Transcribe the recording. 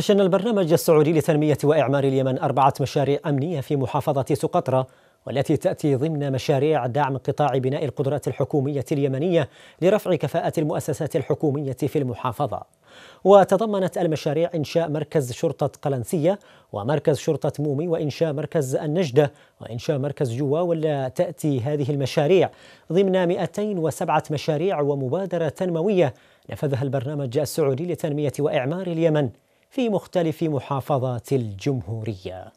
شن البرنامج السعودي لتنمية وإعمار اليمن أربعة مشاريع أمنية في محافظة سقطرى والتي تأتي ضمن مشاريع دعم قطاع بناء القدرات الحكومية اليمنية لرفع كفاءة المؤسسات الحكومية في المحافظة وتضمنت المشاريع إنشاء مركز شرطة قلنسية ومركز شرطة مومي وإنشاء مركز النجدة وإنشاء مركز جوا ولا تأتي هذه المشاريع ضمن 207 مشاريع ومبادرة تنموية نفذها البرنامج السعودي لتنمية وإعمار اليمن في مختلف محافظات الجمهوريه